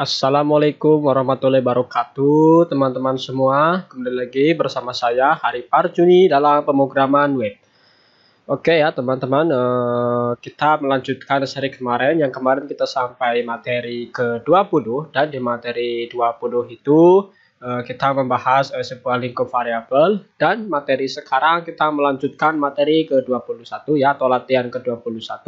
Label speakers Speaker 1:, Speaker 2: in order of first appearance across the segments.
Speaker 1: Assalamualaikum warahmatullahi wabarakatuh teman-teman semua kembali lagi bersama saya Hari Parjuni dalam pemrograman web Oke ya teman-teman eh, kita melanjutkan seri kemarin yang kemarin kita sampai materi ke 20 dan di materi 20 itu Eh, kita membahas eh, sebuah lingkup variabel dan materi sekarang kita melanjutkan materi ke-21 ya atau latihan ke-21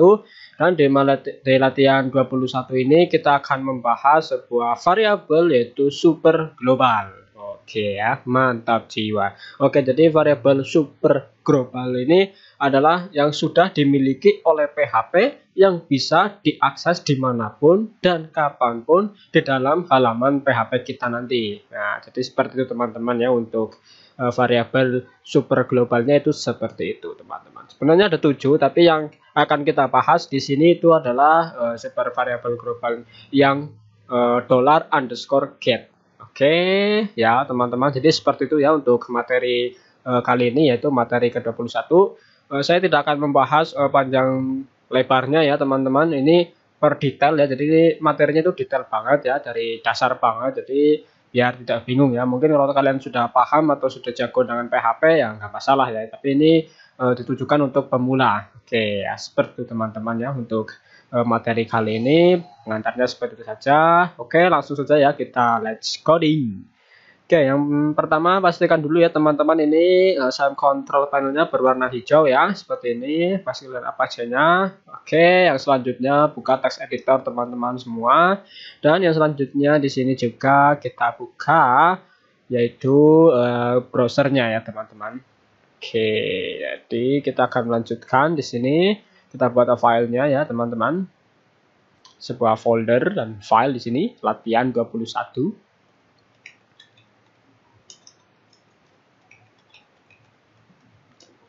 Speaker 1: dan di, di latihan 21 ini kita akan membahas sebuah variabel yaitu super global. Oke ya, mantap jiwa. Oke, jadi variabel super global ini adalah yang sudah dimiliki oleh PHP yang bisa diakses dimanapun dan kapanpun di dalam halaman PHP kita nanti. Nah, jadi seperti itu teman-teman ya untuk uh, variabel super globalnya itu seperti itu teman-teman. Sebenarnya ada tujuh, tapi yang akan kita bahas di sini itu adalah uh, super variabel global yang uh, dollar underscore get Oke, ya teman-teman. Jadi seperti itu ya untuk materi uh, kali ini yaitu materi ke-21. Uh, saya tidak akan membahas uh, panjang lebarnya ya teman-teman. Ini per detail ya. Jadi materinya itu detail banget ya dari dasar banget. Jadi biar tidak bingung ya. Mungkin kalau kalian sudah paham atau sudah jago dengan PHP ya nggak masalah ya. Tapi ini ditujukan untuk pemula. Oke, ya, seperti itu teman-teman ya untuk Eh, materi kali ini pengantarnya seperti itu saja. Oke, langsung saja ya kita let's coding. Oke, yang pertama pastikan dulu ya teman-teman ini saya eh, saham kontrol panelnya berwarna hijau ya, seperti ini. Pastikan apa nya Oke, yang selanjutnya buka text editor teman-teman semua. Dan yang selanjutnya di sini juga kita buka yaitu uh, browsernya ya teman-teman. Oke, jadi kita akan melanjutkan di sini kita buat filenya ya teman-teman sebuah folder dan file di sini latihan 21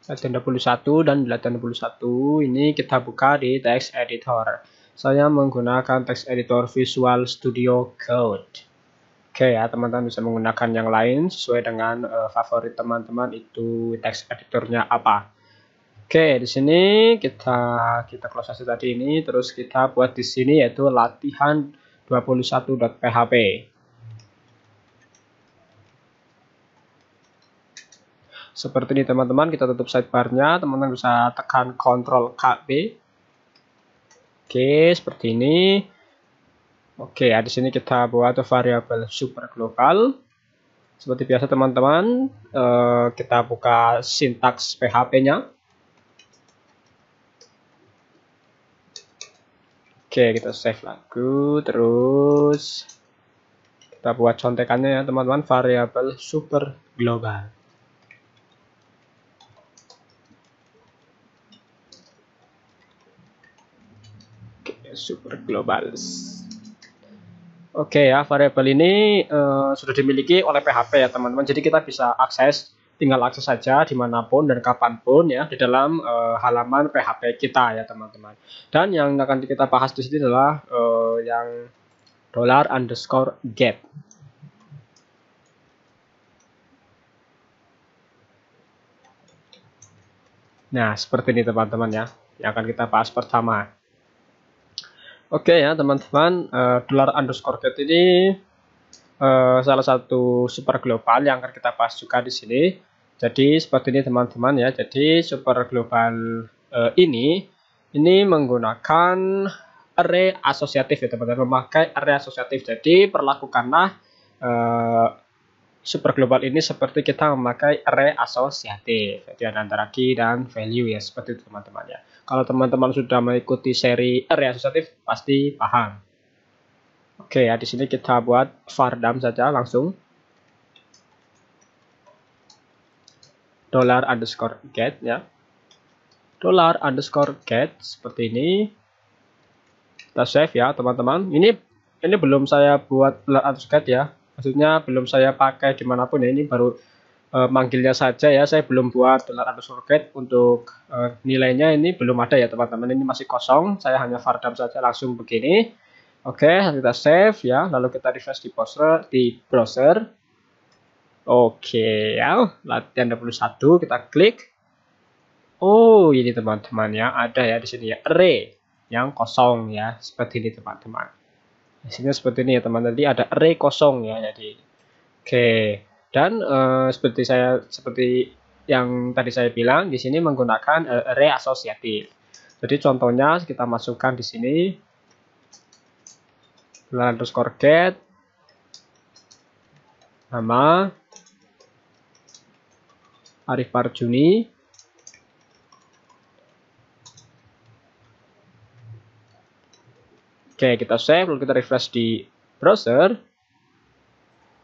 Speaker 1: latihan 21 dan latihan 21 ini kita buka di text editor saya menggunakan text editor Visual Studio Code Oke okay, ya teman-teman bisa menggunakan yang lain sesuai dengan uh, favorit teman-teman itu text editornya apa. Oke, di sini kita kita close aja tadi ini terus kita buat di sini yaitu latihan 21.php. Seperti ini teman-teman, kita tutup sidebarnya, teman-teman bisa tekan Ctrl K B. Oke, seperti ini. Oke, ya, di sini kita buat variabel super global seperti biasa teman-teman eh, kita buka sintaks PHP-nya Oke, kita save lagu, terus kita buat contekannya ya teman-teman, variable super global. Oke, super global. Oke ya, variable ini uh, sudah dimiliki oleh PHP ya teman-teman, jadi kita bisa akses tinggal akses saja dimanapun dan kapanpun ya di dalam e, halaman PHP kita ya teman-teman. Dan yang akan kita bahas di sini adalah e, yang dollar underscore gap. Nah seperti ini teman-teman ya yang akan kita bahas pertama. Oke ya teman-teman e, dollar underscore gap ini eh, salah satu super global yang akan kita bahas juga di sini. Jadi seperti ini teman-teman ya. Jadi super global eh, ini ini menggunakan array asosiatif ya teman-teman memakai array asosiatif. Jadi perlakukanlah eh, super global ini seperti kita memakai array asosiatif jadi ada antara key dan value ya seperti itu teman-teman ya kalau teman-teman sudah mengikuti seri array asosiatif pasti paham Oke ya, di sini kita buat fardam saja langsung. Dollar underscore get ya. Dollar underscore get seperti ini. Kita save ya teman-teman. Ini ini belum saya buat dollar underscore get ya. Maksudnya belum saya pakai dimanapun ya. Ini baru e, manggilnya saja ya. Saya belum buat dollar underscore get untuk e, nilainya ini belum ada ya teman-teman. Ini masih kosong. Saya hanya fardam saja langsung begini Oke, okay, kita save ya, lalu kita refresh di browser, di browser. Oke, okay, ya, latihan 21 kita klik. Oh, ini teman-teman ya, ada ya di sini ya array yang kosong ya, seperti ini teman-teman. Di sini seperti ini ya teman, teman Jadi ada array kosong ya jadi. Oke, okay. dan uh, seperti saya seperti yang tadi saya bilang di sini menggunakan uh, array asosiatif. Jadi contohnya kita masukkan di sini null underscore nama Arif Parjuni Oke kita save lalu kita refresh di browser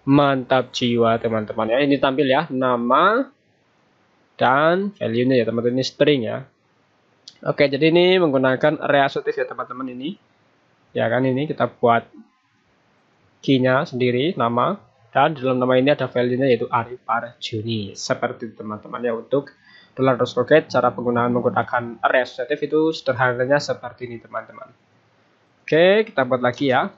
Speaker 1: mantap jiwa teman-teman ya ini tampil ya nama dan value nya ya teman-teman ini string ya Oke jadi ini menggunakan reassumptive ya teman-teman ini ya kan ini kita buat keynya sendiri nama dan dalam nama ini ada value-nya yaitu Arifar Juni seperti teman-teman ya untuk dolar Rose Rocket cara penggunaan menggunakan array asosiatif itu sederhananya seperti ini teman-teman oke kita buat lagi ya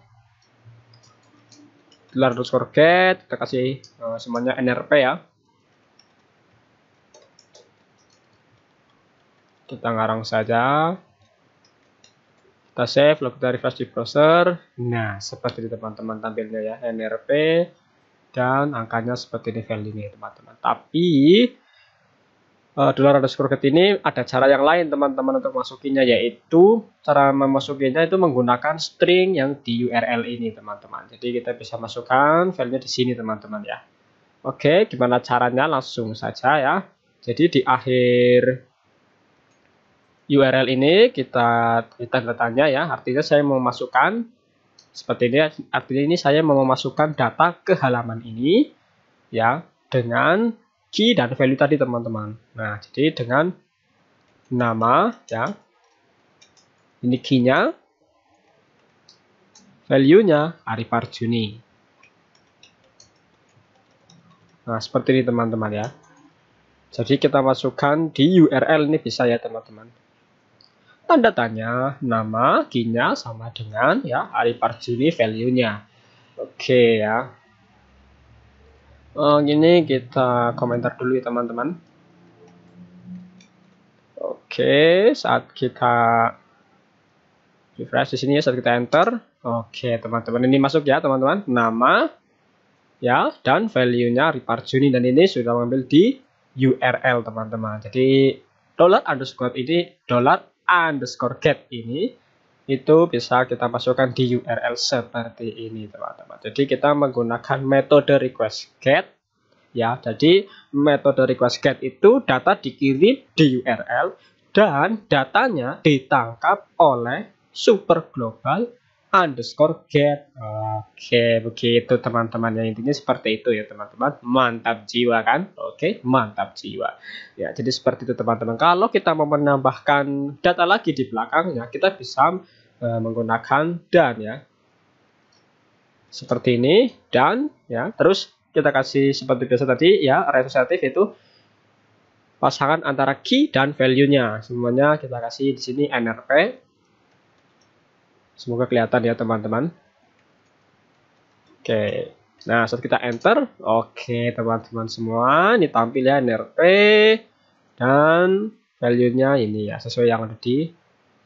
Speaker 1: dolar Rose Rocket kita kasih uh, semuanya NRP ya kita ngarang saja kita save lalu kita refresh di browser nah seperti di teman-teman tampilnya ya nrp dan angkanya seperti ini value ini ya, teman-teman tapi eh, dolar ada sprocket ini ada cara yang lain teman-teman untuk masukinya yaitu cara memasukinya itu menggunakan string yang di URL ini teman-teman jadi kita bisa masukkan value di sini teman-teman ya Oke gimana caranya langsung saja ya jadi di akhir URL ini kita kita tanda ya artinya saya mau masukkan seperti ini artinya ini saya mau memasukkan data ke halaman ini ya dengan key dan value tadi teman-teman nah jadi dengan nama ya ini keynya, value-nya Arif Arjuni nah seperti ini teman-teman ya jadi kita masukkan di URL ini bisa ya teman-teman tanda tanya nama kinya sama dengan ya hari parjuni value-nya. Oke okay, ya. Uh, gini kita komentar dulu ya teman-teman. Oke, okay, saat kita refresh di sini ya, saat kita enter. Oke, okay, teman-teman ini masuk ya, teman-teman. Nama ya dan value-nya hari parjuni dan ini sudah mengambil di URL teman-teman. Jadi dollar underscore ini dollar underscore get ini itu bisa kita masukkan di URL seperti ini teman-teman. Jadi kita menggunakan metode request get ya. Jadi metode request get itu data dikirim di URL dan datanya ditangkap oleh super global underscore get. Oke, begitu teman-teman. yang intinya seperti itu ya teman-teman. Mantap jiwa kan? Oke, mantap jiwa. Ya, jadi seperti itu teman-teman. Kalau kita mau menambahkan data lagi di belakangnya, kita bisa uh, menggunakan dan ya. Seperti ini, dan ya. Terus kita kasih seperti biasa tadi ya, resultatif itu pasangan antara key dan value-nya. Semuanya kita kasih di sini NRP Semoga kelihatan ya teman-teman. Oke. Nah, saat kita enter, oke teman-teman semua, ini tampil ya NRP dan value-nya ini ya sesuai yang ada di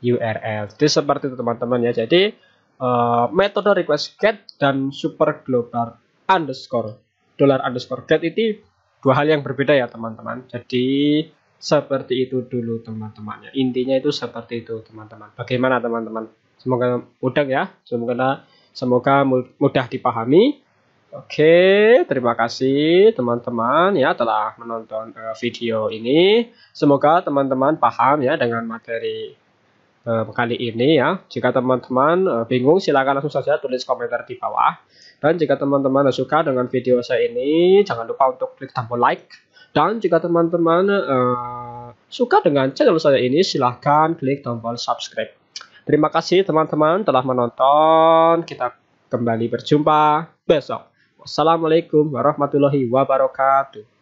Speaker 1: URL. Jadi seperti itu teman-teman ya. Jadi uh, metode request get dan super global underscore dollar underscore get itu dua hal yang berbeda ya teman-teman. Jadi seperti itu dulu teman-teman Intinya itu seperti itu teman-teman. Bagaimana teman-teman? Semoga mudah ya. Semoga semoga mudah dipahami. Oke, terima kasih teman-teman ya telah menonton eh, video ini. Semoga teman-teman paham ya dengan materi eh, kali ini ya. Jika teman-teman eh, bingung silahkan langsung saja tulis komentar di bawah. Dan jika teman-teman suka dengan video saya ini, jangan lupa untuk klik tombol like. Dan jika teman-teman uh, suka dengan channel saya ini, silahkan klik tombol subscribe. Terima kasih teman-teman telah menonton. Kita kembali berjumpa besok. Wassalamualaikum warahmatullahi wabarakatuh.